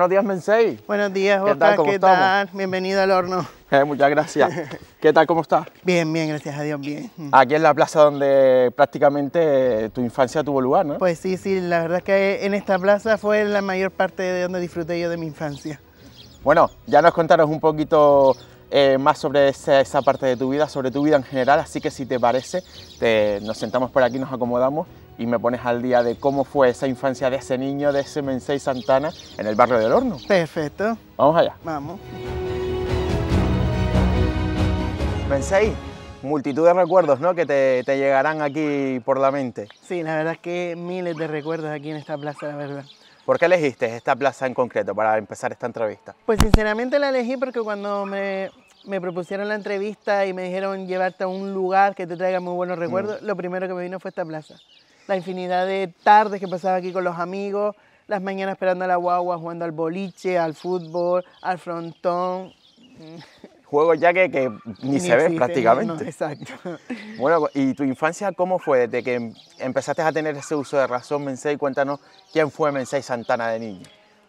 Buenos días, Mensei. Buenos días, ¿Qué tal? ¿Cómo Bienvenido al horno. Eh, muchas gracias. ¿Qué tal? ¿Cómo estás? Bien, bien, gracias a Dios, bien. Mm. Aquí en la plaza donde prácticamente tu infancia tuvo lugar, ¿no? Pues sí, sí, la verdad es que en esta plaza fue la mayor parte de donde disfruté yo de mi infancia. Bueno, ya nos contaros un poquito eh, más sobre esa, parte de tu vida, sobre tu vida en general, así que si te parece, nos sentamos por aquí, nos acomodamos y me pones al día de cómo fue esa infancia de ese niño, de ese Mensei Santana, en el barrio del Horno. Perfecto. Vamos allá. Vamos. Mensei, multitud de recuerdos ¿no? que te, llegarán aquí por la mente. Sí, la verdad es que miles de recuerdos aquí en esta plaza, la verdad. ¿Por qué elegiste esta plaza en concreto para empezar esta entrevista? Pues sinceramente la elegí porque cuando me, me propusieron la entrevista y me dijeron llevarte a un lugar que te traiga muy buenos mm. recuerdos, lo primero que me vino fue esta plaza la infinidad de tardes que pasaba aquí con los amigos, las mañanas esperando a la guagua, jugando al boliche, al fútbol, al frontón. Juegos ya que, ni, se ve prácticamente. exacto. Bueno, ¿y tu infancia cómo fue? Desde que em, empezaste a tener ese uso de razón, Mensei, cuéntanos quién fue Mensei Santana de niño.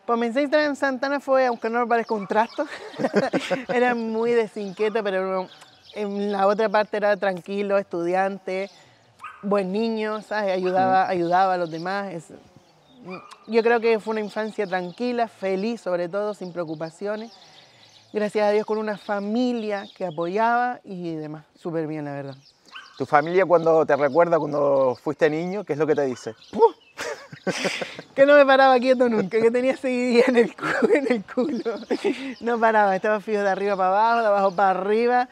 Pues Mensei Santana fue, aunque no me parezca un trasto, era muy desinquieto, pero en la otra parte era tranquilo, estudiante, buen niño, ¿sabes? Ayudaba, ayudaba a los demás. yo creo que fue una infancia tranquila, feliz sobre todo, sin preocupaciones. Gracias a Dios con una familia que apoyaba y demás. Súper bien, la verdad. ¿Tu familia cuando te recuerda cuando fuiste niño, qué es lo que te dice? que no me paraba quieto nunca, que tenía seguidilla en el, en el culo. No paraba, estaba fijo de arriba para abajo, de abajo para arriba,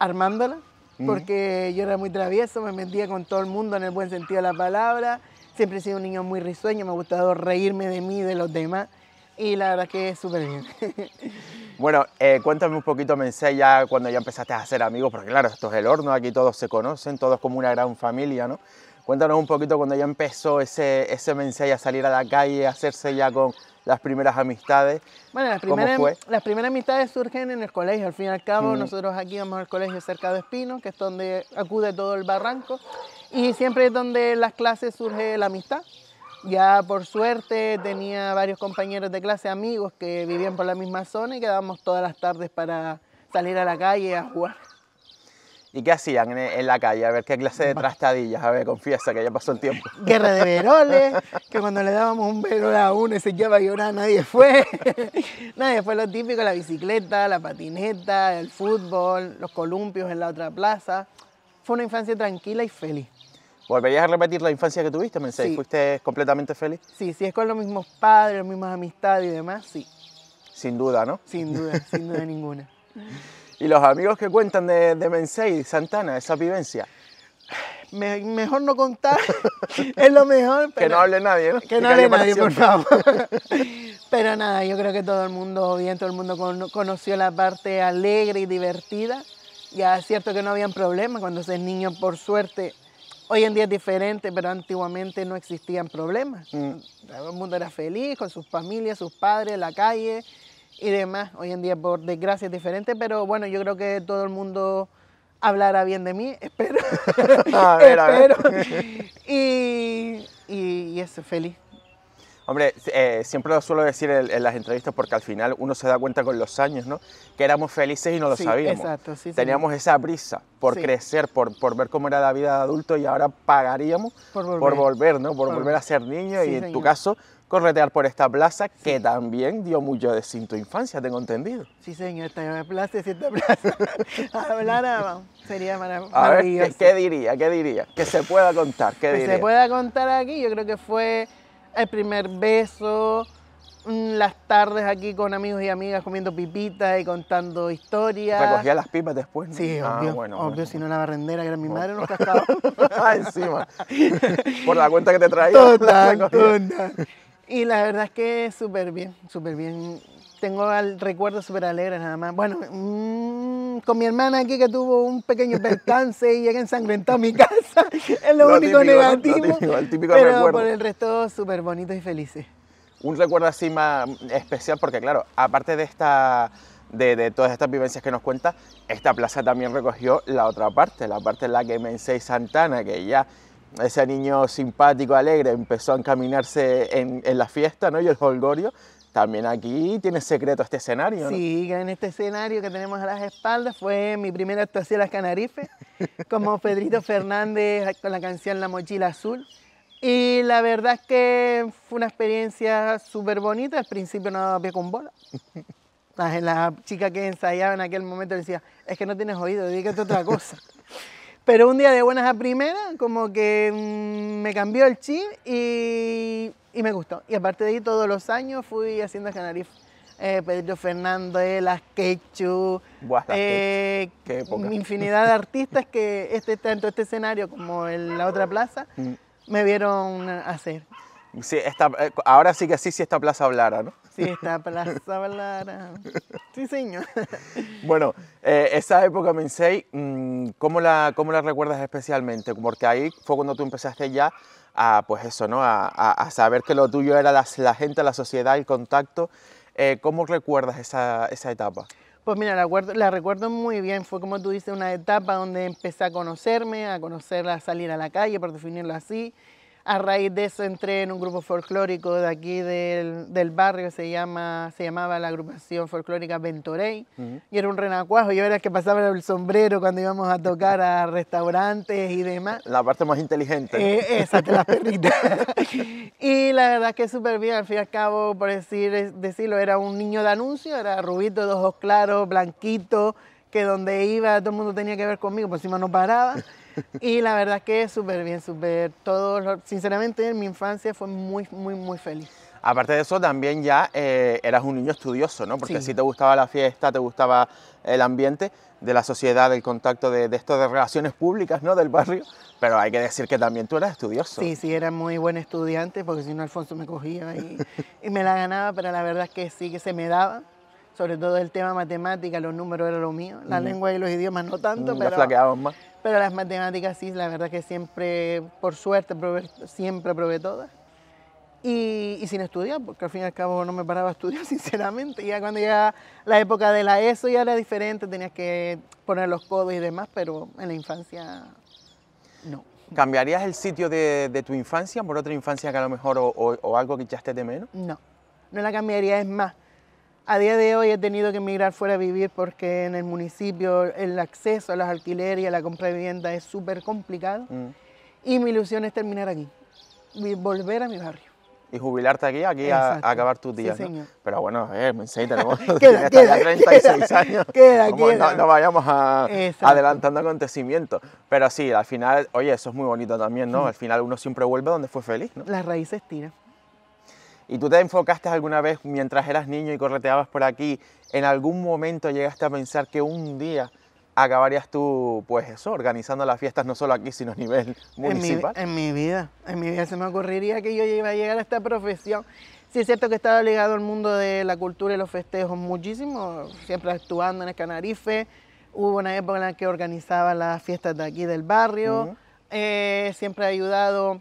armándola porque yo era muy travieso, me metía con todo el mundo en el buen sentido de la palabra. Siempre he sido un niño muy risueño, me ha gustado reírme de mí, de los demás. Y la verdad es que es súper bien. Bueno, eh, cuéntame un poquito, Mencé, ya cuando ya empezaste a hacer amigos, porque claro, esto es el horno, aquí todos se conocen, todos como una gran familia, ¿no? Cuéntanos un poquito cuando ya empezó ese, ese a salir a la calle, a hacerse ya con, las primeras amistades. Bueno, las primeras, las primeras amistades surgen en el colegio. Al fin y al cabo, mm. nosotros aquí vamos al colegio cerca de Espino, que es donde acude todo el barranco. Y siempre es donde las clases surge la amistad. Ya por suerte tenía varios compañeros de clase, amigos que vivían por la misma zona y quedábamos todas las tardes para salir a la calle a jugar. ¿Y qué hacían en, la calle? A ver, ¿qué clase de trastadillas? A ver, confiesa que ya pasó el tiempo. Guerra de veroles, que cuando le dábamos un verol a uno se quedaba llorar, nadie fue. nadie fue lo típico, la bicicleta, la patineta, el fútbol, los columpios en la otra plaza. Fue una infancia tranquila y feliz. ¿Volverías a repetir la infancia que tuviste, Mercedes? ¿Fuiste completamente feliz? Sí, sí, es con los mismos padres, las mismas amistades y demás, sí. Sin duda, ¿no? Sin duda, sin duda ninguna. y los amigos que cuentan de, de y Santana, esa vivencia. mejor no contar, es lo mejor. Pero, que no hable nadie, Que no hable nadie, por favor. pero nada, yo creo que todo el mundo, bien, todo el mundo conoció la parte alegre y divertida. Ya es cierto que no habían problemas cuando se es niño, por suerte. Hoy en día es diferente, pero antiguamente no existían problemas. Mm. Todo el mundo era feliz con sus familias, sus padres, la calle y demás. Hoy en día, por desgracia, es diferente, pero bueno, yo creo que todo el mundo hablará bien de mí, espero. Y, y, eso, feliz. Hombre, eh, siempre lo suelo decir en, las entrevistas porque al final uno se da cuenta con los años, ¿no? Que éramos felices y no lo sabíamos. Exacto, sí, Teníamos esa brisa por crecer, por, por ver cómo era la vida de adulto y ahora pagaríamos por volver, ¿no? Por, volver a ser niño y en tu caso corretear por esta plaza que también dio mucho de tu infancia, tengo entendido. Sí, señor, esta plaza esta plaza. Hablar ah, sería maravilloso. A ver, ¿qué, diría? ¿Qué diría? Que se pueda contar, ¿qué Que se pueda contar aquí, yo creo que fue el primer beso, mm, las tardes aquí con amigos y amigas comiendo pipitas y contando historias. Recogía las pipas después, ¿no? Sí, ah, obvio, bueno, obvio si no la barrendera que era mi madre nos cascaba. ah, encima. Por la cuenta que te traía. Total, total. Y la verdad es que súper bien, súper bien. Tengo al recuerdo súper alegre nada más. Bueno, mm, con mi hermana aquí que tuvo un pequeño percance y llega ensangrentado a mi casa. Es lo, único negativo. el pero por el resto súper bonito y feliz. Un recuerdo así más especial porque claro, aparte de esta de, todas estas vivencias que nos cuenta, esta plaza también recogió la otra parte, la parte en la que Mensei Santana, que ya ese niño simpático, alegre, empezó a encaminarse en, la fiesta ¿no? y el holgorio, también aquí tiene secreto este escenario. ¿no? Sí, en este escenario que tenemos a las espaldas fue mi primera actuación en las Canarifes, como Pedrito Fernández con la canción La Mochila Azul. Y la verdad es que fue una experiencia súper bonita. Al principio no había pie con bola. La, la chica que ensayaba en aquel momento decía, es que no tienes oído, dedícate a otra cosa. Pero un día de buenas a primeras, como que mm, me cambió el chip y, me gustó. Y aparte de ahí, todos los años fui haciendo escenarios. Eh, Pedro Fernández, las Quechu, una eh, infinidad de artistas que este, tanto este escenario como en la otra plaza mm. me vieron hacer. Sí, eh, ahora sí que sí, si esta plaza hablara, ¿no? Si sí, esta plaza hablara. Sí, señor. Bueno, eh, esa época, Mensei, mm, ¿cómo la, ¿cómo la recuerdas especialmente? Porque ahí fue cuando tú empezaste ya a, pues eso, ¿no? A, saber que lo tuyo era la gente, la sociedad, el contacto. Eh, ¿Cómo recuerdas esa, etapa? Pues mira, la recuerdo, la recuerdo, muy bien. Fue como tú dices, una etapa donde empecé a conocerme, a conocerla, a salir a la calle, por definirlo así, a raíz de eso entré en un grupo folclórico de aquí del, barrio, se, llama, se llamaba la agrupación folclórica Ventorey, y era un renacuajo, yo era el que pasaba el sombrero cuando íbamos a tocar a restaurantes y demás. La parte más inteligente. Eh, esa, te la perritas. y la verdad es que súper bien, al fin y al cabo, por decir, decirlo, era un niño de anuncio, era rubito, de ojos claros, blanquito, que donde iba todo el mundo tenía que ver conmigo, por encima no paraba y la verdad que súper bien, súper todo. sinceramente, en mi infancia fue muy, muy, muy feliz. Aparte de eso, también ya eh, eras un niño estudioso, ¿no? Porque si te gustaba la fiesta, te gustaba el ambiente de la sociedad, el contacto de, de esto de relaciones públicas, ¿no? Del barrio. Pero hay que decir que también tú eras estudioso. Sí, sí, era muy buen estudiante, porque si no Alfonso me cogía y, me la ganaba, pero la verdad es que sí, que se me daba sobre todo el tema matemática, los números era lo mío, la lengua y los idiomas no tanto, mm, pero... más. Pero las matemáticas sí, la verdad que siempre, por suerte, siempre probé todas. Y, sin estudiar, porque al fin y al cabo no me paraba a estudiar, sinceramente. Ya cuando ya la época de la ESO ya era diferente, tenías que poner los codos y demás, pero en la infancia no. ¿Cambiarías el sitio de, tu infancia por otra infancia que a lo mejor o, algo que echaste de menos? No, no la cambiaría, es más a día de hoy he tenido que emigrar fuera a vivir porque en el municipio el acceso a los alquileres y a la compra de vivienda es súper complicado. Mm. Y mi ilusión es terminar aquí, volver a mi barrio y jubilarte aquí, aquí a, acabar tus días. Sí, Pero bueno, a ver, tenemos queda, queda, 36 años. Queda, No, vayamos a, adelantando acontecimientos. Pero sí, al final, oye, eso es muy bonito también, ¿no? Mm. Al final uno siempre vuelve donde fue feliz, ¿no? Las raíces tiran. ¿Y tú te enfocaste alguna vez mientras eras niño y correteabas por aquí, en algún momento llegaste a pensar que un día acabarías tú, pues eso, organizando las fiestas no solo aquí, sino a nivel municipal? En mi, vida, en mi vida se me ocurriría que yo iba a llegar a esta profesión. Sí, es cierto que estaba ligado al mundo de la cultura y los festejos muchísimo, siempre actuando en el Canarife. Hubo una época en la que organizaba las fiestas de aquí del barrio. Eh, siempre he ayudado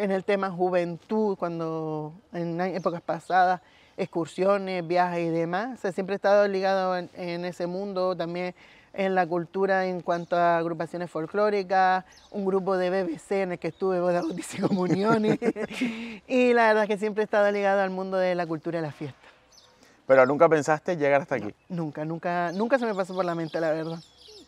en el tema juventud, cuando en épocas pasadas, excursiones, viajes y demás. se siempre he estado ligado en, ese mundo, también en la cultura en cuanto a agrupaciones folclóricas, un grupo de BBC en el que estuve, bodas, y comuniones. y la verdad es que siempre he estado ligado al mundo de la cultura y la fiesta. Pero nunca pensaste llegar hasta aquí. nunca, nunca, nunca se me pasó por la mente, la verdad.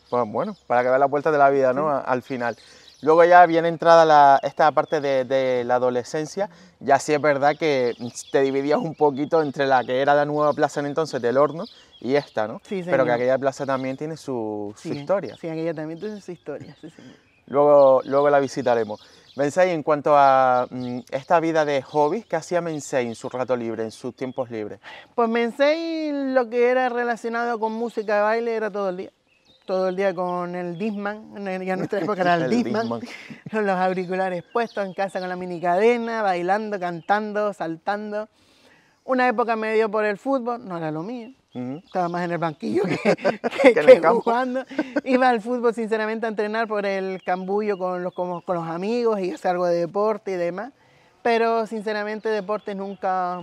Pues bueno, para que vea la puerta de la vida, ¿no? Al final. Luego ya viene entrada esta parte de, la adolescencia, ya sí es verdad que te dividías un poquito entre la que era la nueva plaza en entonces del horno y esta, ¿no? Sí, Pero que aquella plaza también tiene su, historia. Sí, aquella también tiene su historia, sí, sí. Luego, luego la visitaremos. Mensei, en cuanto a mm, esta vida de hobbies, ¿qué hacía Mensei en su rato libre, en sus tiempos libres? Pues Mensei lo que era relacionado con música y baile era todo el día todo el día con el Disman, ya en nuestra época era el, Disman, con los auriculares puestos en casa con la mini cadena bailando, cantando, saltando. Una época me dio por el fútbol, no era lo mío. Estaba más en el banquillo que, jugando. Iba al fútbol, sinceramente, a entrenar por el cambullo con los, con los amigos y hacer algo de deporte y demás. Pero, sinceramente, deporte nunca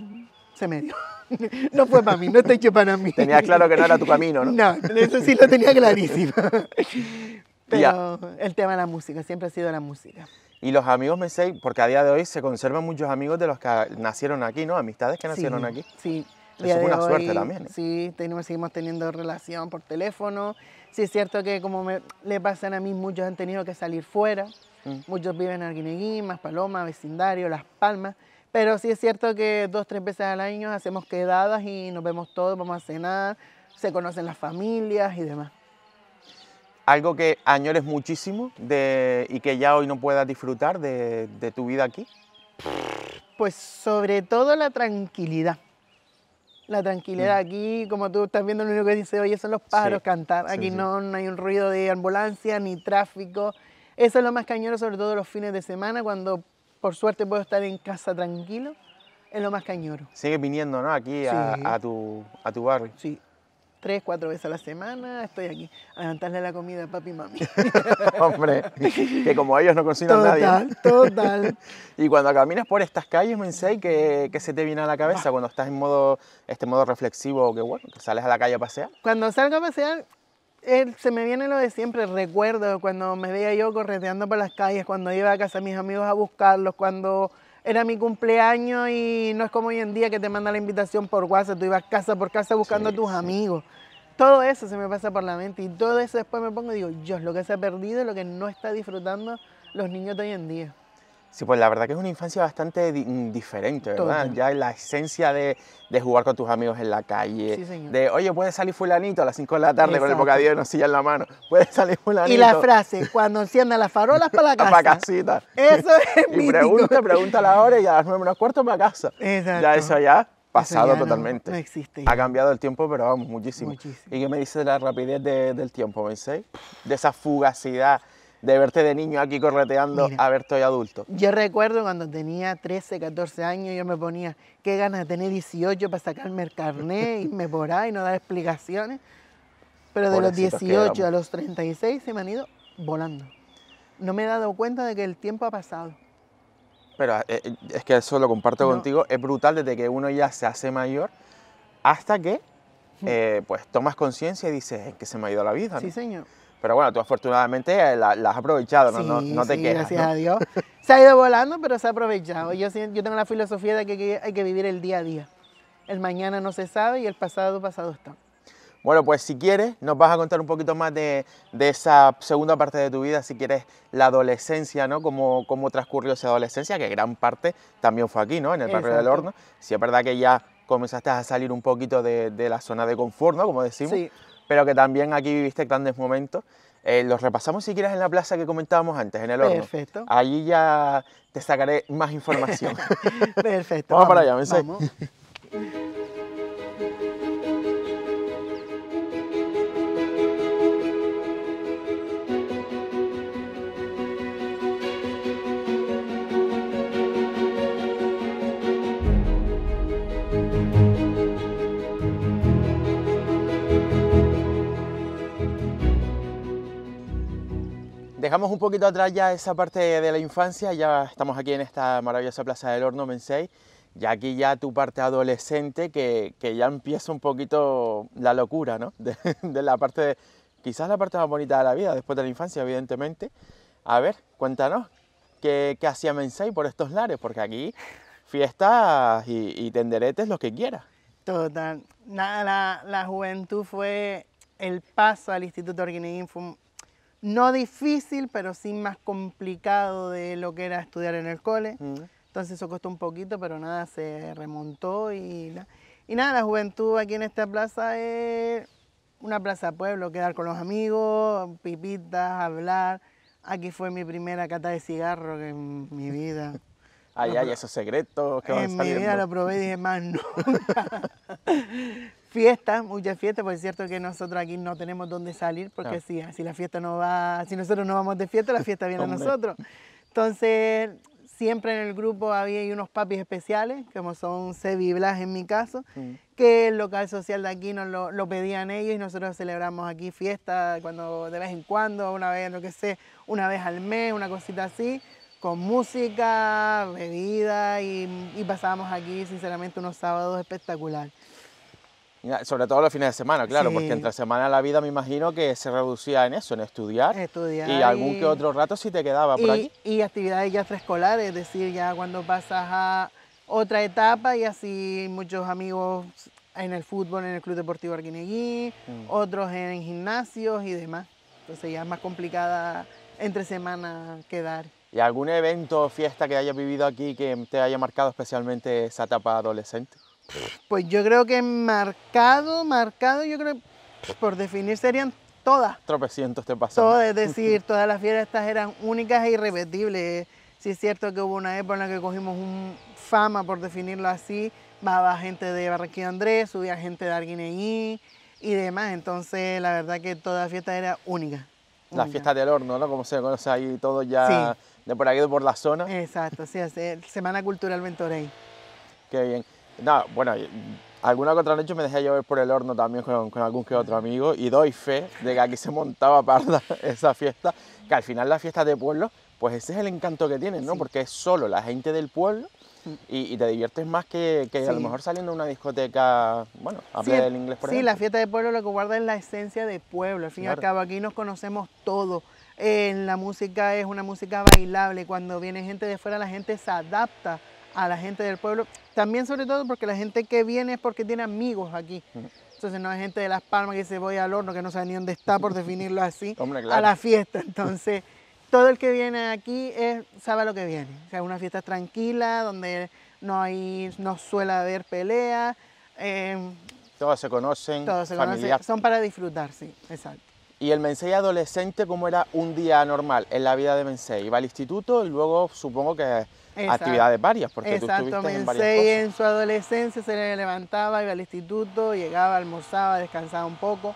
se No fue para mí, no está hecho para mí. Tenía claro que no era tu camino, ¿no? No, eso sí lo tenía clarísimo. Pero el tema de la música, siempre ha sido la música. Y los amigos sé porque a día de hoy se conservan muchos amigos de los que nacieron aquí, ¿no? Amistades que nacieron aquí. Sí, eso una suerte también. ¿eh? Sí, tenemos, seguimos teniendo relación por teléfono. Sí, es cierto que como le pasan a mí, muchos han tenido que salir fuera. Mm. Muchos viven en Arguineguín, Más Paloma, Vecindario, Las Palmas. Pero sí es cierto que dos, tres veces al año hacemos quedadas y nos vemos todos, vamos a cenar, se conocen las familias y demás. ¿Algo que añores muchísimo de, y que ya hoy no puedas disfrutar de, tu vida aquí? Pues sobre todo la tranquilidad. La tranquilidad mm. aquí, como tú estás viendo, lo único que dice, hoy son los pájaros cantar. Aquí No, no hay un ruido de ambulancia ni tráfico. Eso es lo más cañero, sobre todo los fines de semana, cuando por suerte puedo estar en casa tranquilo, en lo más cañoro. Sigue viniendo, ¿no? Aquí a, tu, barrio. Sí, tres, cuatro veces a la semana estoy aquí a levantarle la comida a papi y mami. Hombre, que como ellos no cocinan total, nadie. Total, total. y cuando caminas por estas calles, Mensei, ¿qué, se te viene a la cabeza cuando estás en modo, este modo reflexivo que, bueno, que sales a la calle a pasear? Cuando salgo a pasear, se me viene lo de siempre, recuerdo cuando me veía yo correteando por las calles, cuando iba a casa a mis amigos a buscarlos, cuando era mi cumpleaños y no es como hoy en día que te manda la invitación por WhatsApp, tú ibas casa por casa buscando a tus amigos. Todo eso se me pasa por la mente y todo eso después me pongo y digo, Dios, lo que se ha perdido, lo que no está disfrutando los niños de hoy en día. Sí, pues la verdad que es una infancia bastante mm, diferente, ¿verdad? Ya Ya la esencia de, jugar con tus amigos en la calle, sí, señor. de, oye, puede salir fulanito a las 5 de la tarde con el bocadillo de nocilla en la mano, puede salir fulanito. Y la frase, cuando enciendan las farolas para la casa. para casita. Eso es Y pregunta, pregunta la hora y a las 9 menos cuarto para casa. Exacto. Ya eso ya pasado totalmente. No, existe. Ha cambiado el tiempo, pero vamos, muchísimo. muchísimo. ¿Y qué me dices de la rapidez del tiempo, Mercedes? De esa fugacidad de verte de niño aquí correteando a verte hoy adulto. Yo recuerdo cuando tenía 13, 14 años, yo me ponía, qué ganas de tener 18 para sacarme el y me por y no dar explicaciones. Pero de los 18 a los 36 se me han ido volando. No me he dado cuenta de que el tiempo ha pasado. Pero eh, eh, es que eso lo comparto contigo, es brutal desde que uno ya se hace mayor hasta que eh, pues tomas conciencia y dices, es que se me ha ido la vida. Sí, señor. Pero bueno, tú afortunadamente eh, las la has aprovechado, no, te sí, Gracias a Dios. Se ha ido volando, pero se ha aprovechado. Yo, yo tengo la filosofía de que hay que vivir el día a día. El mañana no se sabe y el pasado, pasado está. Bueno, pues si quieres, nos vas a contar un poquito más de, de esa segunda parte de tu vida, si quieres, la adolescencia, ¿no? Cómo, cómo transcurrió esa adolescencia, que gran parte también fue aquí, ¿no? En el barrio del horno. Si es verdad que ya comenzaste a salir un poquito de, de la zona de confort, ¿no? Como decimos. Sí pero que también aquí viviste grandes momentos. Eh, los repasamos si quieres en la plaza que comentábamos antes, en el horno. Perfecto. Allí ya te sacaré más información. Perfecto. vamos, para allá, vamos. Dejamos un poquito atrás ya esa parte de la infancia, ya estamos aquí en esta maravillosa Plaza del Horno, Mensei, y aquí ya tu parte adolescente que, ya empieza un poquito la locura, ¿no? De, la parte, quizás la parte más bonita de la vida, después de la infancia, evidentemente. A ver, cuéntanos, ¿qué, hacía Mensei por estos lares? Porque aquí fiestas y, tenderetes, lo que quieras. Total, nada, la, juventud fue el paso al Instituto Arguineguín, fue no difícil, pero sí más complicado de lo que era estudiar en el cole. Mm. Entonces eso costó un poquito, pero nada, se remontó y, y nada, la juventud aquí en esta plaza es una plaza pueblo, quedar con los amigos, pipitas, hablar. Aquí fue mi primera cata de cigarro en mi vida. Ay, ay, esos secretos que van En mi vida lo probé y dije, más fiestas, muchas fiestas, porque es cierto que nosotros aquí no tenemos dónde salir, porque si, la fiesta no va, si nosotros no vamos de fiesta, la fiesta viene a nosotros. Entonces, siempre en el grupo había unos papis especiales, como son Sebi Blas en mi caso, que el local social de aquí nos lo, pedían ellos y nosotros celebramos aquí fiestas cuando, de vez en cuando, una vez, no sé, una vez al mes, una cosita así con música, bebida y, pasábamos aquí sinceramente unos sábados espectacular. Sobre todo los fines de semana, claro, porque entre semana la vida me imagino que se reducía en eso, en estudiar. estudiar y algún que otro rato sí te quedaba por y, Y actividades ya preescolares, es decir, ya cuando pasas a otra etapa y así muchos amigos en el fútbol, en el Club Deportivo Arguineguí, mm. otros en gimnasios y demás. Entonces ya es más complicada entre semana quedar. ¿Y algún evento o fiesta que hayas vivido aquí que te haya marcado especialmente esa etapa adolescente? Pues yo creo que marcado, marcado, yo creo, por definir serían todas. Tropecientos te pasaron. es decir, todas las fiestas eran únicas e irrepetibles. Sí es cierto que hubo una época en la que cogimos un fama, por definirlo así, bajaba gente de Barranquilla Andrés, subía gente de Arguineí y demás. Entonces, la verdad que toda fiesta era única. La fiesta del horno, ¿no? Como se conoce ahí todo ya de por aquí, de por la zona. Exacto, sí, Semana Cultural Ventorey. Qué bien. No, bueno, mm, alguna otra noche me dejé llover por el horno también con, algún que otro amigo y doy fe de que aquí se montaba parda esa fiesta, que al final la fiesta de pueblo, pues ese es el encanto que tienen, ¿no? Porque es solo la gente del pueblo mm. y, te diviertes más que, a lo mejor saliendo a una discoteca, bueno, a del inglés por ejemplo. Sí, la fiesta de pueblo lo que guarda es la esencia de pueblo, al fin y al cabo aquí nos conocemos todos. En eh, la música es una música bailable, cuando viene gente de fuera la gente se adapta a la gente del pueblo. También sobre todo porque la gente que viene es porque tiene amigos aquí. Entonces no hay gente de Las Palmas que se voy al horno, que no sabe ni dónde está, por definirlo así, a la fiesta. Entonces todo el que viene aquí es, sabe lo que viene. O sea, una fiesta tranquila, donde no hay, no suele haber peleas. Eh, todos se conocen, conocen. Son para disfrutar, sí, exacto. Y el Mensei adolescente, ¿cómo era un día normal en la vida de Mensei? Iba al instituto y luego supongo que actividades varias, porque Exacto, tú estuviste en en su adolescencia se le levantaba, iba al instituto, llegaba, almorzaba, descansaba un poco.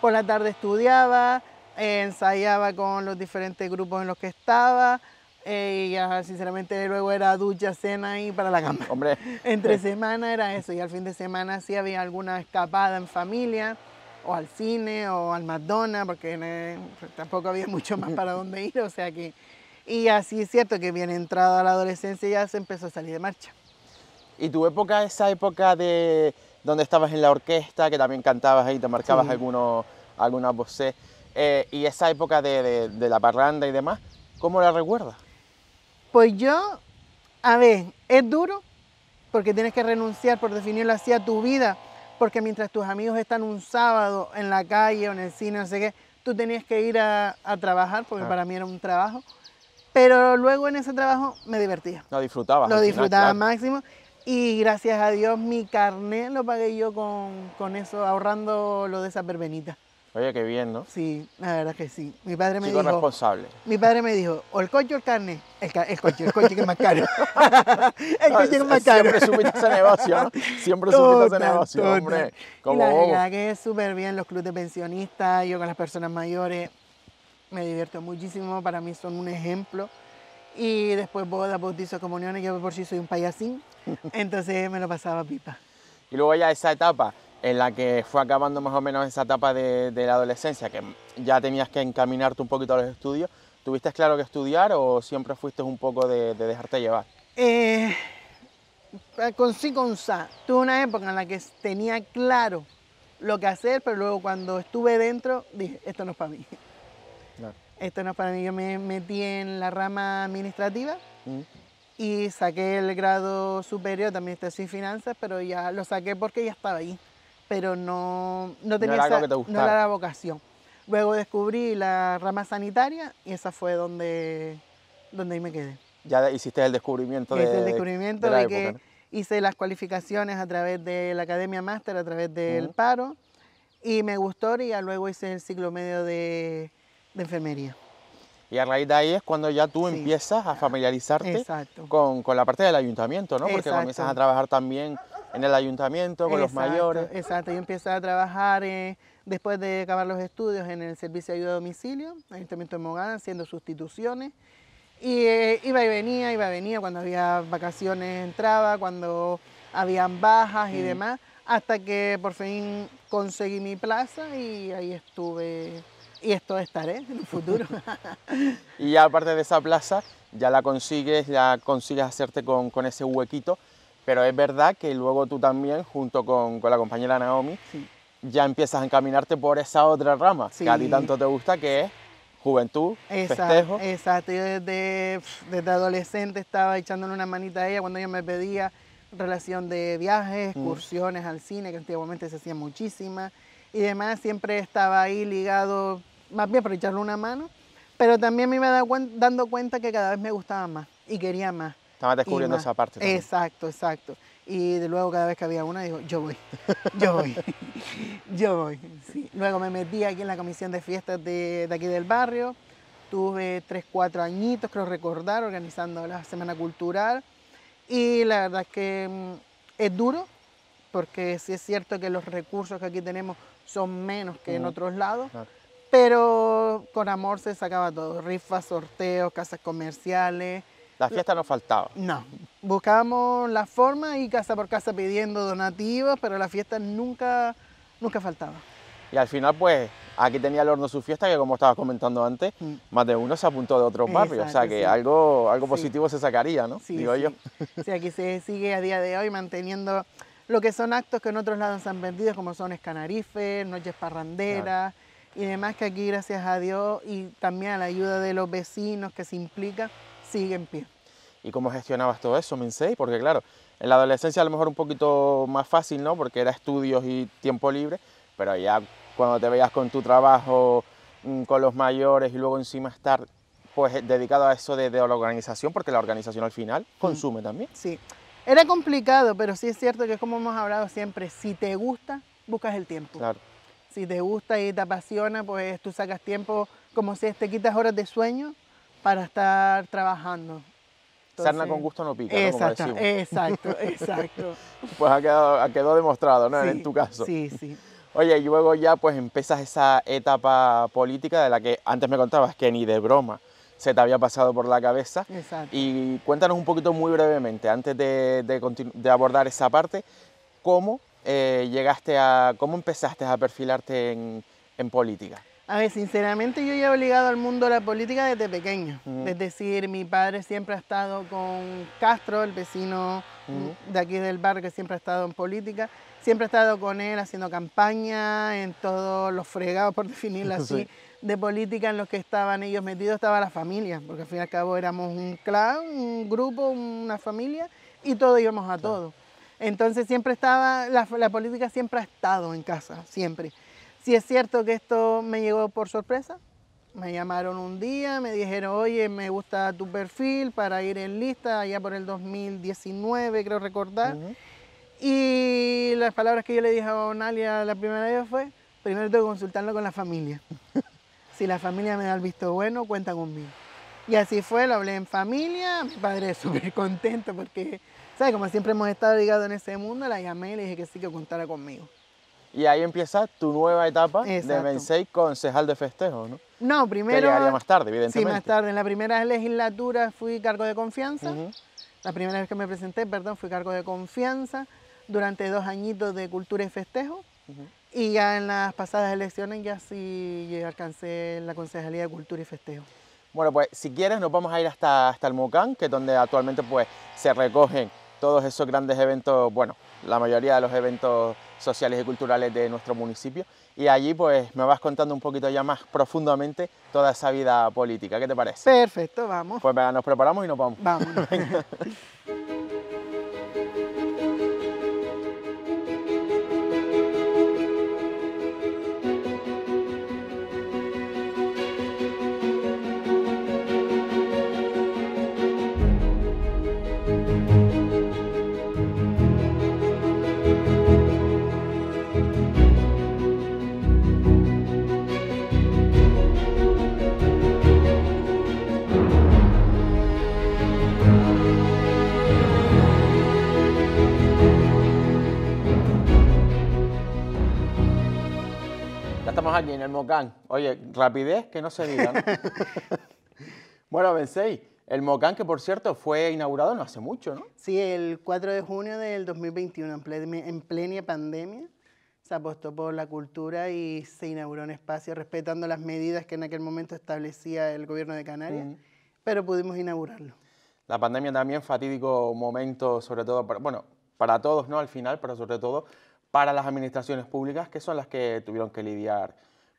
Por la tarde estudiaba, eh, ensayaba con los diferentes grupos en los que estaba. Eh, y sinceramente luego era ducha, cena y para la cama. Hombre. Entre semana era eso y al fin de semana sí había alguna escapada en familia o al cine o al McDonald's, porque eh, tampoco había mucho más para dónde ir, o sea que... Y así es cierto que bien entrada la adolescencia ya se empezó a salir de marcha. ¿Y tu época, esa época de donde estabas en la orquesta, que también cantabas ahí, te marcabas algunos, algunas voces, eh, y esa época de, de, de la parranda y demás, ¿cómo la recuerdas? Pues yo, a ver, es duro porque tienes que renunciar, por definirlo así, a tu vida porque mientras tus amigos están un sábado en la calle o en el cine, no sé qué, tú tenías que ir a, trabajar, porque para mí era un trabajo. Pero luego en ese trabajo me divertía. Lo disfrutaba. Lo disfrutaba máximo. Y gracias a Dios mi carnet lo pagué yo con, con eso, ahorrando lo de esa pervenita. Oye, qué bien, ¿no? Sí, la verdad que sí. Mi padre me dijo. responsable. Mi padre me dijo, o el coche o el carne. El, coche, el coche que es más caro. el coche que es más caro. Siempre subiste ese negocio, ¿no? Siempre supiste ese negocio, hombre. Como y la verdad que es súper bien los clubes de pensionistas, yo con las personas mayores. Me divierto muchísimo, para mí son un ejemplo. Y después bodas, bautizos, comuniones, yo por sí soy un payasín. Entonces me lo pasaba pipa. Y luego ya esa etapa en la que fue acabando más o menos esa etapa de, la adolescencia, que ya tenías que encaminarte un poquito a los estudios, ¿tuviste claro que estudiar o siempre fuiste un poco de, dejarte llevar? Eh, eh, con sí, con sa. Tuve una época en la que tenía claro lo que hacer, pero luego cuando estuve dentro dije, esto no es para mí. Esto no es para mí. Yo me metí en la rama administrativa. y saqué el grado superior también estoy sin Finanzas, pero ya lo saqué porque ya estaba ahí pero no, no tenía la vocación. Luego descubrí la rama sanitaria y esa fue donde, donde ahí me quedé. Ya hiciste el descubrimiento de, descubrimiento de, la que hice las cualificaciones a través de la Academia Máster, a través del paro, y me gustó y luego hice el ciclo medio de, enfermería. Y a raíz de ahí es cuando ya tú empiezas a familiarizarte con, la parte del ayuntamiento, ¿no? Porque comienzas a trabajar también en el ayuntamiento, con los mayores. Exacto, yo empecé a trabajar eh, después de acabar los estudios en el servicio de ayuda a domicilio, Ayuntamiento de Mogán, haciendo sustituciones. Y eh, iba y venía, iba y venía, cuando había vacaciones entraba, cuando habían bajas y mm. demás, hasta que por fin conseguí mi plaza y ahí estuve. Y esto estaré en el futuro. y ya aparte de esa plaza, ya la consigues, ya consigues hacerte con ese huequito pero es verdad que luego tú también, junto con, la compañera Naomi, ya empiezas a encaminarte por esa otra rama que a ti tanto te gusta, que es juventud, exacto, festejo. Exacto, yo desde, adolescente estaba echándole una manita a ella cuando ella me pedía relación de viajes, mm. excursiones al cine, que antiguamente se hacían muchísimas, y demás, siempre estaba ahí ligado, más bien para echarle una mano, pero también me iba dando cuenta que cada vez me gustaba más y quería más. Estaba descubriendo esa parte. Exacto, exacto. Y de luego cada vez que había una, digo, yo voy, yo voy, yo voy. Luego me metí aquí en la comisión de fiestas de, de aquí del barrio. Tuve tres, cuatro añitos, creo recordar, organizando la Semana Cultural. Y la verdad es que mm, es duro, porque sí es cierto que los recursos que aquí tenemos son menos que en otros lados, pero con amor se sacaba todo, rifas, sorteos, casas comerciales, la fiesta no faltaba. No. Buscábamos la forma y casa por casa pidiendo donativos, pero la fiesta nunca, nunca faltaba. Y al final, pues, aquí tenía el horno su fiesta, que como estabas comentando antes, mm. más de uno se apuntó de otros barrio. barrios. O sea, que algo, algo positivo se sacaría, ¿no? Sí, Digo yo. aquí se sigue a día de hoy manteniendo lo que son actos que en otros lados se han vendido, como son escanarifes, noches parranderas y demás, que aquí, gracias a Dios y también a la ayuda de los vecinos que se implican, sigue en pie. ¿Y cómo gestionabas todo eso, Minsei? Porque claro, en la adolescencia a lo mejor un poquito más fácil, ¿no? Porque era estudios y tiempo libre, pero ya cuando te veías con tu trabajo, mm, con los mayores y luego encima estar pues dedicado a eso de, la organización, porque la organización al final mm. consume también. Sí, era complicado, pero sí es cierto que es como hemos hablado siempre, si te gusta, buscas el tiempo. Claro. Si te gusta y te apasiona, pues tú sacas tiempo como si te quitas horas de sueño para estar trabajando. Sarna con gusto no pica, exacto, exacto. pues ha quedado, demostrado, ¿no? en tu caso. Sí, sí. Oye, y luego ya pues empiezas esa etapa política de la que antes me contabas que ni de broma se te había pasado por la cabeza. Exacto. Y cuéntanos un poquito muy brevemente, antes de, de abordar esa parte, cómo eh, llegaste a, cómo empezaste a perfilarte en política. A ver, sinceramente yo he obligado al mundo la política desde pequeño. Es decir, mi padre siempre ha estado con Castro, el vecino de aquí del barrio que siempre ha estado en política. Siempre ha estado con él haciendo campaña en todos los fregados, por definirlo así, de política en los que estaban ellos metidos, estaba la familia, porque al fin y al cabo éramos un clan, un grupo, una familia, y todos íbamos a todo. Entonces siempre estaba, la política siempre ha estado en casa, siempre. Si es cierto que esto me llegó por sorpresa, me llamaron un día, me dijeron, oye, me gusta tu perfil para ir en lista allá por el 2019, creo recordar. Y las palabras que yo le dije a Onalia la primera vez fue, primero tengo que consultarlo con la familia. si la familia me da el visto bueno, cuenta conmigo. Y así fue, lo hablé en familia, mi padre súper contento porque, ¿sabes? Como siempre hemos estado ligados en ese mundo, la llamé y le dije que sí, que contara conmigo. Y ahí empieza tu nueva etapa de Mensei concejal de festejos, ¿no? No, primero... Que llegaría más tarde, evidentemente. Sí, más tarde. En la primera legislatura fui cargo de confianza. La primera vez que me presenté, perdón, fui cargo de confianza durante dos añitos de cultura y festejo. Y ya en las pasadas elecciones ya sí alcancé la Concejalía de Cultura y Festejo. Bueno, pues si quieres nos vamos a ir hasta, hasta el Mocán, que es donde actualmente pues se recogen todos esos grandes eventos, bueno, la mayoría de los eventos sociales y culturales de nuestro municipio. Y allí pues me vas contando un poquito ya más profundamente toda esa vida política. ¿Qué te parece? Perfecto, vamos. Pues venga, nos preparamos y nos vamos. Vamos. aquí en el Mocán. Oye, rapidez que no se diga. bueno, vencéis. El Mocán, que por cierto fue inaugurado no hace mucho, ¿no? Sí, el 4 de junio del 2021, en plena, pandemia, se apostó por la cultura y se inauguró un espacio respetando las medidas que en aquel momento establecía el gobierno de Canarias, pero pudimos inaugurarlo. La pandemia también, fatídico momento, sobre todo, bueno, para todos, ¿no? Al final, pero sobre todo para las administraciones públicas, que son las que tuvieron que lidiar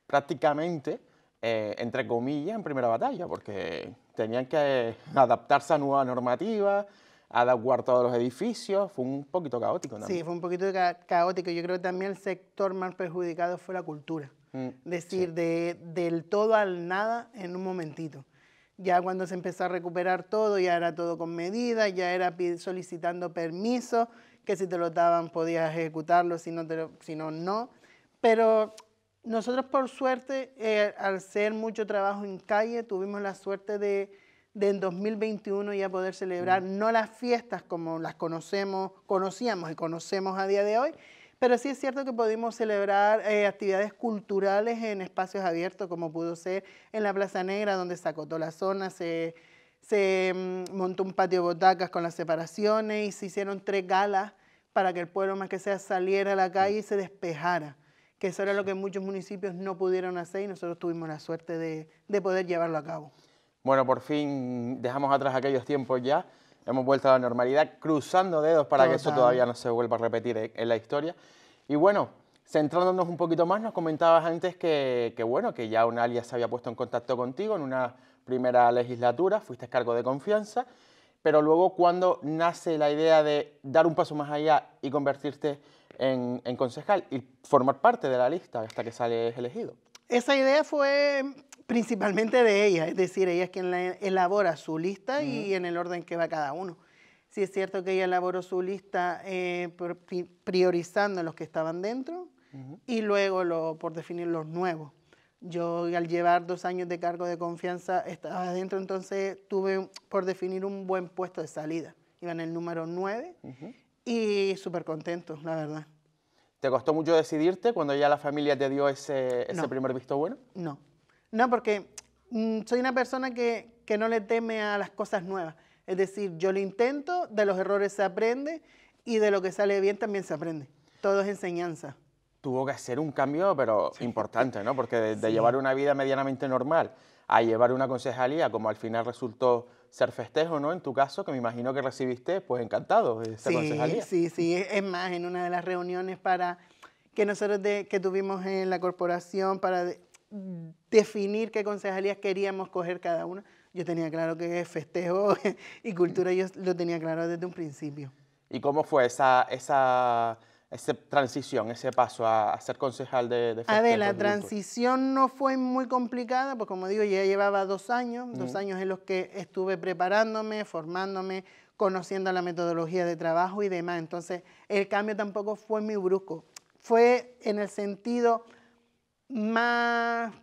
prácticamente, eh, entre comillas, en primera batalla, porque tenían que adaptarse a nuevas normativas, adaptar todos los edificios, fue un poquito caótico también. Sí, fue un poquito caótico. Yo creo que también el sector más perjudicado fue la cultura. Mm, decir, del todo al nada en un momentito. Ya cuando se empezó a recuperar todo, ya era todo con medidas, ya era solicitando permisos que si te lo daban podías ejecutarlo, si no, no, Pero nosotros por suerte, eh, al hacer mucho trabajo en calle, tuvimos la suerte de, en 2021 ya poder celebrar mm. no las fiestas como las conocemos, conocíamos y conocemos a día de hoy, pero sí es cierto que pudimos celebrar eh, actividades culturales en espacios abiertos, como pudo ser en la Plaza Negra, donde se acotó la zona, se se mm, montó un patio de botacas con las separaciones y se hicieron tres galas para que el pueblo más que sea saliera a la calle y se despejara, que eso era lo que muchos municipios no pudieron hacer y nosotros tuvimos la suerte de, poder llevarlo a cabo. Bueno, por fin dejamos atrás aquellos tiempos ya, hemos vuelto a la normalidad, cruzando dedos para que eso todavía no se vuelva a repetir en la historia. Y bueno, centrándonos un poquito más, nos comentabas antes que, que bueno, que ya un alias se había puesto en contacto contigo en una primera legislatura, fuiste cargo de confianza, pero luego cuando nace la idea de dar un paso más allá y convertirte en, concejal y formar parte de la lista hasta que sales elegido. Esa idea fue principalmente de ella, es decir, ella es quien elabora su lista y en el orden que va cada uno. si es cierto que ella elaboró su lista eh, priorizando los que estaban dentro y luego, lo, por definir, los nuevos. Yo al llevar dos años de cargo de confianza estaba adentro, entonces tuve por definir un buen puesto de salida. Iba en el número 9 y súper contento, la verdad. ¿Te costó mucho decidirte cuando ya la familia te dio ese, ese primer visto bueno? No, no, porque mm, soy una persona que, que no le teme a las cosas nuevas. Es decir, yo lo intento, de los errores se aprende y de lo que sale bien también se aprende. Todo es enseñanza tuvo que hacer un cambio, pero importante, ¿no? Porque de, llevar una vida medianamente normal a llevar una concejalía, como al final resultó ser festejo, ¿no? En tu caso, que me imagino que recibiste, pues encantado de ser sí, concejalía. Sí, sí, es más, en una de las reuniones para que nosotros de, que tuvimos en la corporación para definir qué concejalías queríamos coger cada una, yo tenía claro que festejo y cultura yo lo tenía claro desde un principio. ¿Y cómo fue esa, esa esa transición, ese paso a, ser concejal de, de A ver, la transición no fue muy complicada, pues como digo, ya llevaba dos años, dos años en los que estuve preparándome, formándome, conociendo la metodología de trabajo y demás. Entonces, el cambio tampoco fue muy brusco. Fue en el sentido más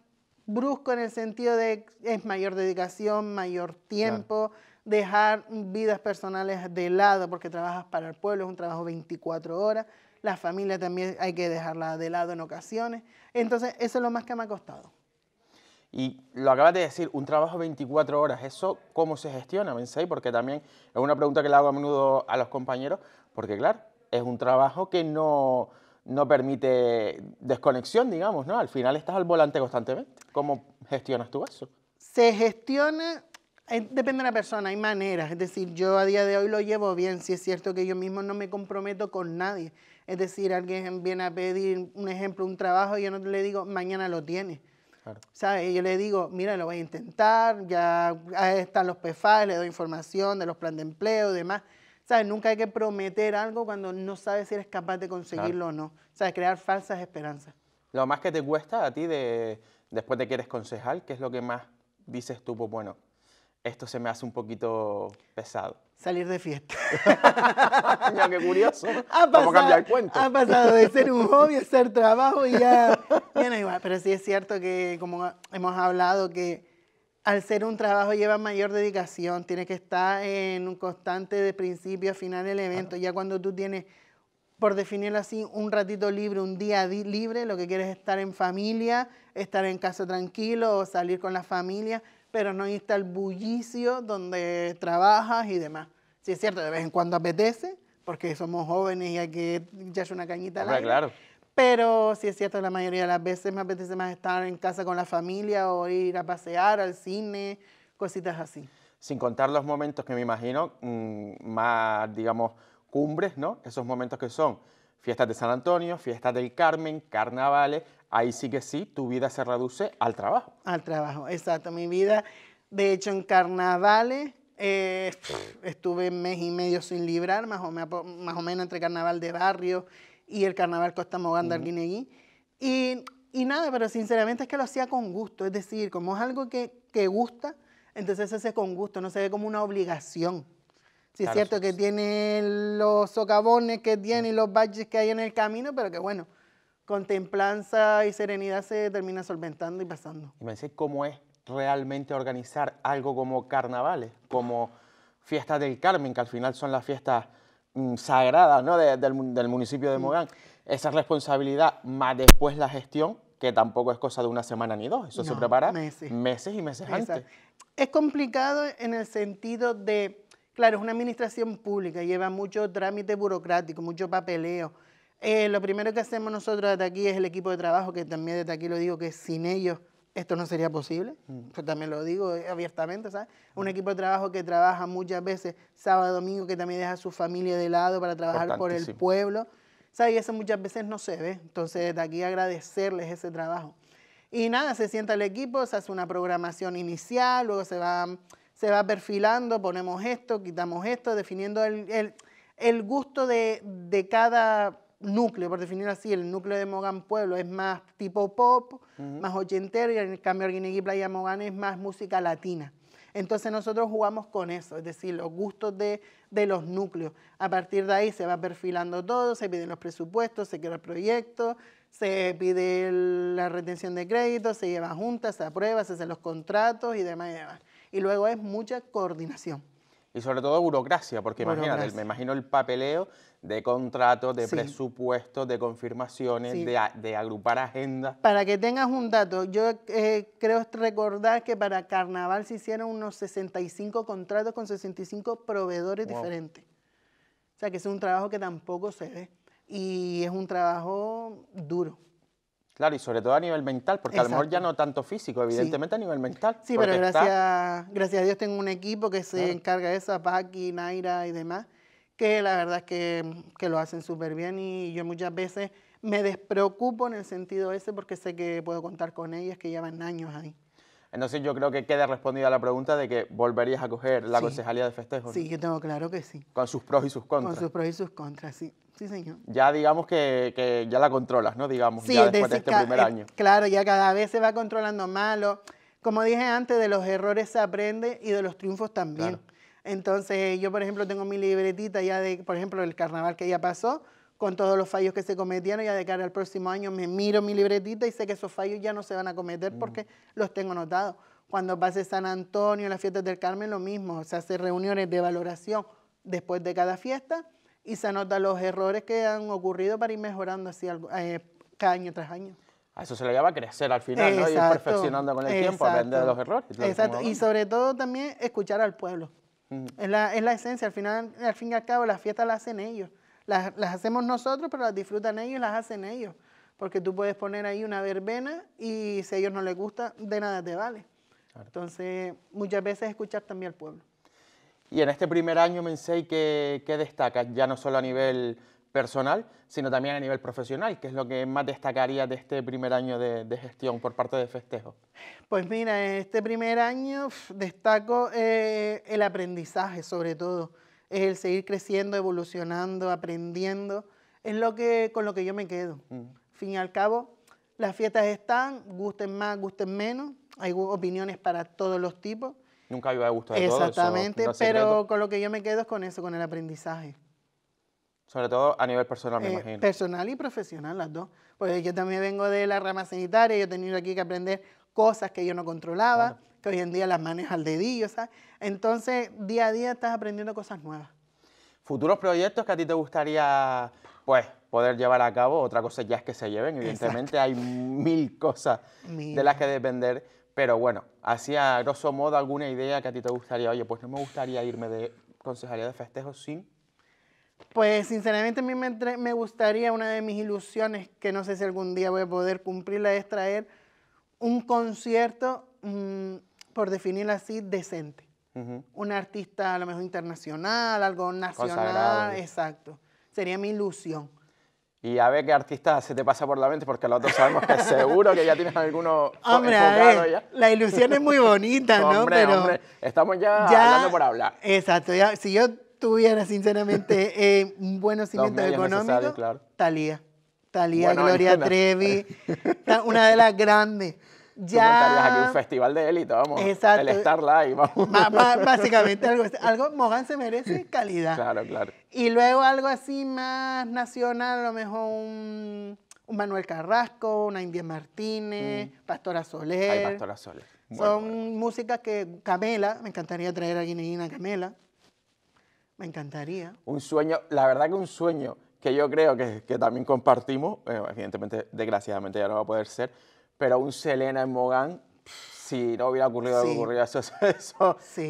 brusco, en el sentido de es mayor dedicación, mayor tiempo. dejar vidas personales de lado porque trabajas para el pueblo, es un trabajo 24 horas la familia también hay que dejarla de lado en ocasiones. Entonces, eso es lo más que me ha costado. Y lo acabas de decir, un trabajo 24 horas, ¿eso cómo se gestiona, Porque también es una pregunta que le hago a menudo a los compañeros, porque claro, es un trabajo que no, no permite desconexión, digamos, ¿no? Al final estás al volante constantemente. ¿Cómo gestionas tú eso? Se gestiona, eh, depende de la persona, hay maneras. Es decir, yo a día de hoy lo llevo bien, si es cierto que yo mismo no me comprometo con nadie. Es decir, alguien viene a pedir un ejemplo, un trabajo, y yo no le digo, mañana lo tiene. Claro. Yo le digo, mira, lo voy a intentar, ya están los PFAs, le doy información de los planes de empleo y demás. ¿Sabes? Nunca hay que prometer algo cuando no sabes si eres capaz de conseguirlo o no. O sea, crear falsas esperanzas. Lo más que te cuesta a ti de, después de que eres concejal, ¿qué es lo que más dices tú? Pues bueno, esto se me hace un poquito pesado. Salir de fiesta. Ya, qué curioso. Ha pasado, el cuento. Ha pasado de ser un hobby a ser trabajo y ya, Bueno, igual. Pero sí es cierto que, como hemos hablado, que al ser un trabajo lleva mayor dedicación, tiene que estar en un constante de principio a final del evento. Ya cuando tú tienes, por definirlo así, un ratito libre, un día libre, lo que quieres es estar en familia, estar en casa tranquilo o salir con la familia pero no está el bullicio donde trabajas y demás. Sí, es cierto, de vez en cuando apetece, porque somos jóvenes y hay que es una cañita al claro. Pero sí es cierto, la mayoría de las veces me apetece más estar en casa con la familia o ir a pasear al cine, cositas así. Sin contar los momentos que me imagino mm, más, digamos, cumbres, ¿no? Esos momentos que son fiestas de San Antonio, fiestas del Carmen, carnavales, ahí sí que sí, tu vida se reduce al trabajo. Al trabajo, exacto. Mi vida, de hecho, en carnavales eh, estuve un mes y medio sin librar, más o, menos entre carnaval de barrio y el carnaval Costa Moganda, uh Y, nada, pero sinceramente es que lo hacía con gusto, es decir, como es algo que, que gusta, entonces ese hace con gusto, no se ve como una obligación. Sí, es cierto que tiene los socavones que tiene y los baches que hay en el camino, pero que bueno, contemplanza y serenidad se termina solventando y pasando. Y me decís cómo es realmente organizar algo como carnavales, como fiestas del Carmen, que al final son las fiestas mm, sagradas ¿no? del, municipio de Mogán. Esa responsabilidad, más después la gestión, que tampoco es cosa de una semana ni dos, eso se prepara meses. meses, y meses antes. Es complicado en el sentido de, claro, es una administración pública, lleva mucho trámite burocrático, mucho papeleo eh, lo primero que hacemos nosotros desde aquí es el equipo de trabajo, que también desde aquí lo digo que sin ellos esto no sería posible. Mm. Yo también lo digo eh, abiertamente, ¿sabes? Un equipo de trabajo que trabaja muchas veces sábado, domingo, que también deja a su familia de lado para trabajar por el pueblo. ¿Sabes? Y eso muchas veces no se ve. Entonces, desde aquí agradecerles ese trabajo. Y nada, se sienta el equipo, se hace una programación inicial, luego se va, se va perfilando, ponemos esto, quitamos esto, definiendo el, el, gusto de, de cada núcleo, por definir así, el núcleo de Mogán Pueblo es más tipo pop, más ochentero, y en cambio Playa Mogán es más música latina. Entonces nosotros jugamos con eso, es decir, los gustos de, los núcleos. A partir de ahí se va perfilando todo, se piden los presupuestos, se crea el proyecto, se pide la retención de créditos, se lleva juntas, se aprueba, se hacen los contratos y demás y demás. Y luego es mucha coordinación. Y sobre todo burocracia, porque imagínate, me imagino el papeleo de contratos, de presupuestos, de confirmaciones, de, agrupar agendas. Para que tengas un dato, yo eh, creo recordar que para carnaval se hicieron unos 65 contratos con 65 proveedores diferentes. O sea que es un trabajo que tampoco se ve y es un trabajo duro. Claro, y sobre todo a nivel mental, porque a lo mejor ya no tanto físico, evidentemente a nivel mental. Sí, pero gracias, gracias a Dios tengo un equipo que se encarga de eso, Paqui, Naira y demás, que la verdad es que lo hacen súper bien y yo muchas veces me despreocupo en el sentido ese porque sé que puedo contar con ellas, que llevan años ahí. Entonces yo creo que queda respondida la pregunta de que volverías a coger la concejalía de festejos. Sí, yo tengo claro que sí. Con sus pros y sus contras. Con sus pros y sus contras, sí. Sí, señor. Ya digamos que, ya la controlas, ¿no? Digamos, sí, ya después de, este primer eh, año. Claro, ya cada vez se va controlando malo. como dije antes, de los errores se aprende y de los triunfos también. Claro. Entonces, yo, por ejemplo, tengo mi libretita ya de, por ejemplo, el carnaval que ya pasó, con todos los fallos que se cometieron, ya de cara al próximo año me miro mi libretita y sé que esos fallos ya no se van a cometer mm. porque los tengo anotados. Cuando pase San Antonio, las fiestas del Carmen, lo mismo, se hace reuniones de valoración después de cada fiesta y se anotan los errores que han ocurrido para ir mejorando así eh, cada año tras año. A eso se le llama crecer al final, ¿no? Ir perfeccionando con el tiempo, aprender de los errores. Exacto, y sobre todo también escuchar al pueblo. Es, la, esencia, al, final, al fin y al cabo las fiestas las hacen ellos. Las, hacemos nosotros, pero las disfrutan ellos y las hacen ellos. Porque tú puedes poner ahí una verbena y si a ellos no les gusta, de nada te vale. Entonces, muchas veces escuchar también al pueblo. Y en este primer año, Mensei, ¿qué, destaca? Ya no solo a nivel personal, sino también a nivel profesional, que es lo que más destacaría de este primer año de, gestión por parte de Festejo. Pues mira, este primer año destaco eh, el aprendizaje sobre todo, es el seguir creciendo, evolucionando, aprendiendo, es lo que, con lo que yo me quedo. Mm. Fin y al cabo, las fiestas están, gusten más, gusten menos, hay opiniones para todos los tipos. Nunca iba a gustar Exactamente, pero con lo que yo me quedo es con eso, con el aprendizaje. Sobre todo a nivel personal, me eh, imagino. Personal y profesional, las dos. pues yo también vengo de la rama sanitaria, y he tenido aquí que aprender cosas que yo no controlaba, que hoy en día las manejo al dedillo, ¿sabes? Entonces, día a día estás aprendiendo cosas nuevas. ¿Futuros proyectos que a ti te gustaría, pues, poder llevar a cabo? Otra cosa ya es que se lleven, evidentemente hay mil cosas de las que depender, pero bueno, hacía grosso modo alguna idea que a ti te gustaría, oye, pues no me gustaría irme de consejería de festejos sin pues sinceramente a mí me, gustaría, una de mis ilusiones, que no sé si algún día voy a poder cumplirla, es traer un concierto, mm, por definirlo así, decente. Un artista a lo mejor internacional, algo nacional, exacto. Sería mi ilusión. Y a ver qué artista se te pasa por la mente, porque los dos sabemos que seguro que ya tienes alguno hombre, La ilusión es muy bonita, ¿no? Hombre, estamos ya, hablando por hablar. Exacto, si yo tuviera sinceramente eh, un buen cimientos económicos, Talía. Talía, Gloria Trevi, una de las grandes. Ya. un festival de élite, vamos. El Starlight, vamos. básicamente algo, algo, Mohan se merece calidad. Claro, claro. Y luego algo así más nacional, a lo mejor un, Manuel Carrasco, una India Martínez, mm. Pastora Soler. Ay, Pastora Son músicas que, Camela, me encantaría traer a Guineína Camela. Me encantaría. Un sueño, la verdad que un sueño que yo creo que, que también compartimos, eh, evidentemente, desgraciadamente ya no va a poder ser, pero un Selena en Mogán, si no hubiera ocurrido, ocurrido eso,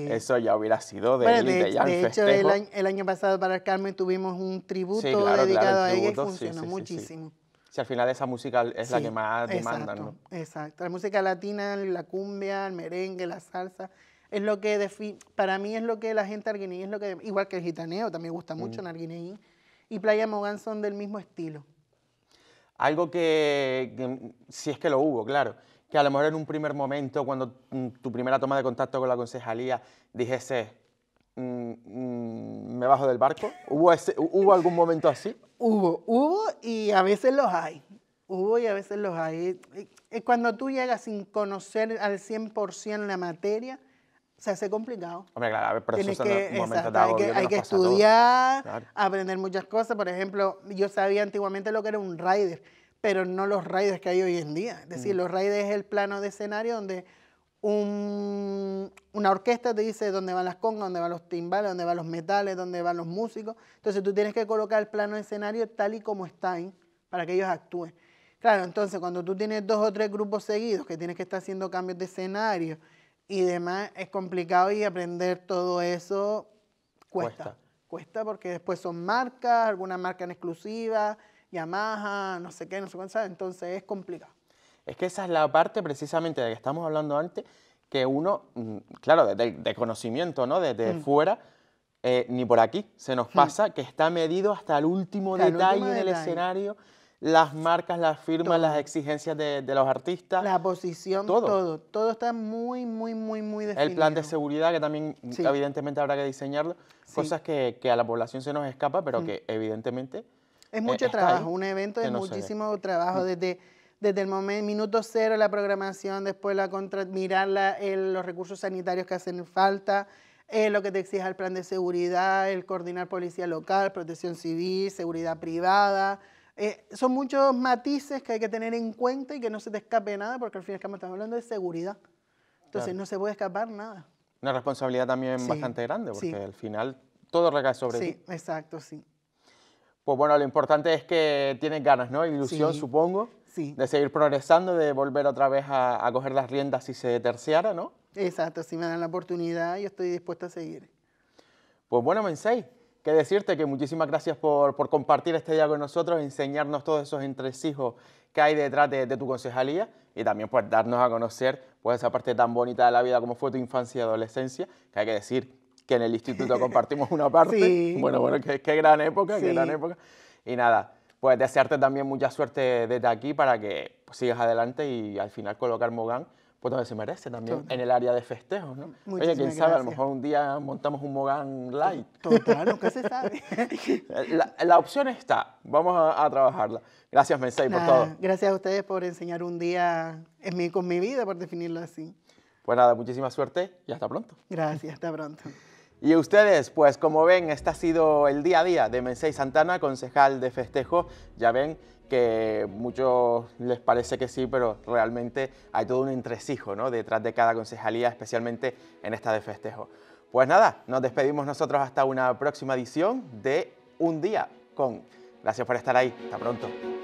eso, ya hubiera sido de, bueno, de, hecho, el año, pasado para Carmen tuvimos un tributo dedicado a ella y funcionó muchísimo. Si al final esa música es la que más demandan, ¿no? Exacto, la música latina, la cumbia, el merengue, la salsa, es lo que para mí es lo que la gente arguineí es lo que igual que el gitaneo, también gusta mm. mucho en arguineí y Playa Mogán son del mismo estilo. Algo que, mm, si es que lo hubo, claro, que a lo mejor en un primer momento cuando mm, tu primera toma de contacto con la concejalía dijese me bajo del barco, ¿Hubo, ¿hubo algún momento así? Hubo, hubo y a veces los hay. Hubo y a veces los hay. Cuando tú llegas sin conocer al 100% la materia, se hace complicado. Hombre, pero hay que, estudiar, aprender muchas cosas. Por ejemplo, yo sabía antiguamente lo que era un rider, pero no los riders que hay hoy en día. Es decir, mm. los riders es el plano de escenario donde una orquesta te dice dónde van las congas, dónde van los timbales, dónde van los metales, dónde van los músicos. Entonces tú tienes que colocar el plano de escenario tal y como está ¿eh? para que ellos actúen. Claro, entonces cuando tú tienes dos o tres grupos seguidos que tienes que estar haciendo cambios de escenario, y demás es complicado y aprender todo eso cuesta. Cuesta, porque después son marcas, algunas marcas en exclusiva, Yamaha, no sé qué, no sé cuánto, entonces es complicado. Es que esa es la parte precisamente de que estamos hablando antes, que uno, mm, claro, de, conocimiento, ¿no? Desde mm. fuera, eh, ni por aquí se nos mm. pasa que está medido hasta el último detalle el del escenario las marcas, las firmas, las exigencias de, los artistas. La posición, todo. todo. está muy, muy, muy, muy definido. El plan de seguridad, que también evidentemente habrá que diseñarlo. Cosas que, a la población se nos escapa, pero mm. que evidentemente... Es eh, mucho trabajo, un evento de muchísimo trabajo, mm. desde, desde el momento, minuto cero la programación, después la contra, mirar los recursos sanitarios que hacen falta, eh, lo que te exija el plan de seguridad, el coordinar policía local, protección civil, seguridad privada, eh, son muchos matices que hay que tener en cuenta y que no se te escape nada, porque al final estamos hablando de seguridad. Entonces no se puede escapar nada. Una responsabilidad también bastante grande, porque al final todo recae sobre sí, ti. Sí, exacto, sí. Pues bueno, lo importante es que tienes ganas, ¿no? Ilusión, supongo, de seguir progresando, de volver otra vez a, coger las riendas si se terciara, ¿no? Exacto, si me dan la oportunidad, yo estoy dispuesto a seguir. Pues bueno, Mensei, que decirte que muchísimas gracias por, por, compartir este día con nosotros, enseñarnos todos esos entresijos que hay detrás de, tu concejalía y también por pues, darnos a conocer pues esa parte tan bonita de la vida como fue tu infancia y adolescencia, que hay que decir que en el instituto compartimos una parte. Bueno, bueno, qué, gran época, qué gran época. Y nada, pues desearte también mucha suerte desde aquí para que pues, sigas adelante y al final colocar Mogán pues donde se merece también, en el área de festejos, ¿no? Oye, quién sabe, a lo mejor un día montamos un Mogán Light. Total, nunca se sabe. la, opción está, vamos a, trabajarla. Gracias, Mensei, por todo. Gracias a ustedes por enseñar un día en con mi vida, por definirlo así. Pues nada, muchísima suerte y hasta pronto. Gracias, hasta pronto. Y ustedes, pues como ven, este ha sido el día a día de Mensei Santana, concejal de festejo. Ya ven, que muchos les parece que sí, pero realmente hay todo un entresijo ¿no? detrás de cada concejalía, especialmente en esta de festejo. Pues nada, nos despedimos nosotros hasta una próxima edición de Un Día con. Gracias por estar ahí, hasta pronto.